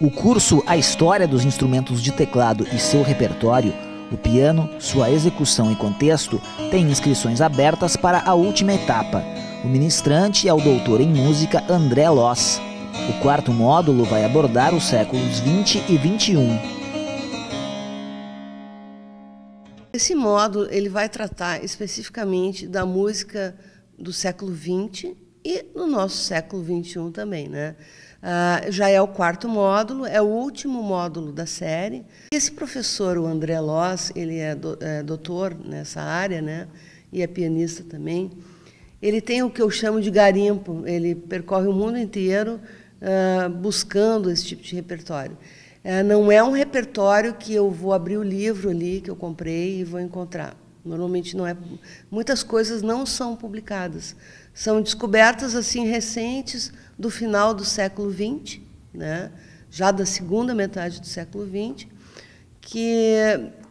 O curso A História dos Instrumentos de Teclado e seu Repertório, o piano, sua execução e contexto, tem inscrições abertas para a última etapa. O ministrante é o doutor em música André Loss. O quarto módulo vai abordar os séculos 20 e 21. Esse módulo ele vai tratar especificamente da música do século 20 e do nosso século 21 também, né? Uh, já é o quarto módulo, é o último módulo da série. Esse professor, o André Loss, ele é, do, é doutor nessa área, né? E é pianista também. Ele tem o que eu chamo de garimpo. Ele percorre o mundo inteiro uh, buscando esse tipo de repertório. Uh, não é um repertório que eu vou abrir o livro ali que eu comprei e vou encontrar. Normalmente não é. Muitas coisas não são publicadas. São descobertas assim recentes do final do século XX, né? já da segunda metade do século XX, que,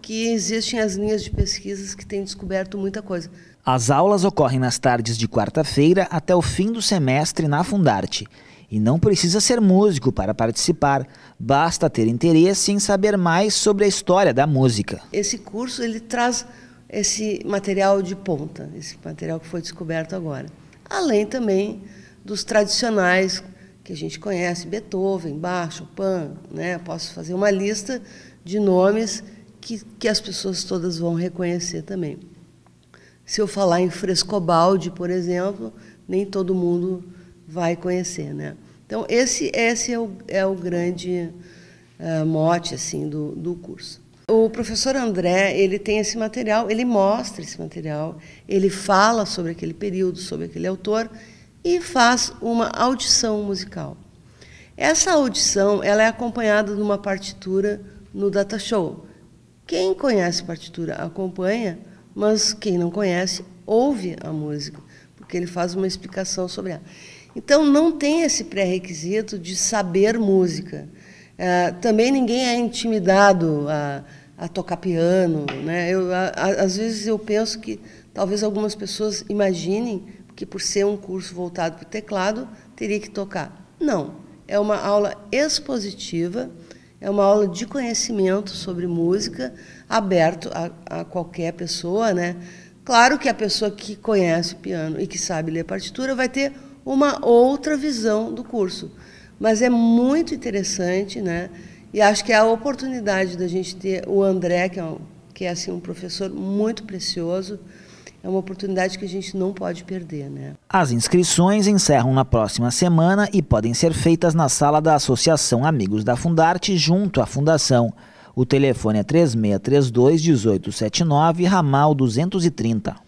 que existem as linhas de pesquisas que têm descoberto muita coisa. As aulas ocorrem nas tardes de quarta-feira até o fim do semestre na Fundarte. E não precisa ser músico para participar, basta ter interesse em saber mais sobre a história da música. Esse curso ele traz esse material de ponta, esse material que foi descoberto agora. Além também dos tradicionais que a gente conhece, Beethoven, Bach, Chopin, né? Posso fazer uma lista de nomes que, que as pessoas todas vão reconhecer também. Se eu falar em Frescobaldi, por exemplo, nem todo mundo vai conhecer, né? Então esse esse é o, é o grande uh, mote assim do, do curso. O professor André ele tem esse material, ele mostra esse material, ele fala sobre aquele período, sobre aquele autor e faz uma audição musical. Essa audição ela é acompanhada de uma partitura no data show. Quem conhece partitura acompanha, mas quem não conhece ouve a música, porque ele faz uma explicação sobre ela. Então não tem esse pré-requisito de saber música. É, também ninguém é intimidado a, a tocar piano, né? Eu, a, às vezes eu penso que talvez algumas pessoas imaginem que por ser um curso voltado para o teclado, teria que tocar. Não, é uma aula expositiva, é uma aula de conhecimento sobre música, aberto a, a qualquer pessoa, né? Claro que a pessoa que conhece o piano e que sabe ler partitura vai ter uma outra visão do curso, mas é muito interessante, né? E acho que é a oportunidade da gente ter o André, que é, um, que é assim um professor muito precioso, é uma oportunidade que a gente não pode perder, né? As inscrições encerram na próxima semana e podem ser feitas na sala da Associação Amigos da Fundarte junto à Fundação. O telefone é 3632 1879, ramal 230.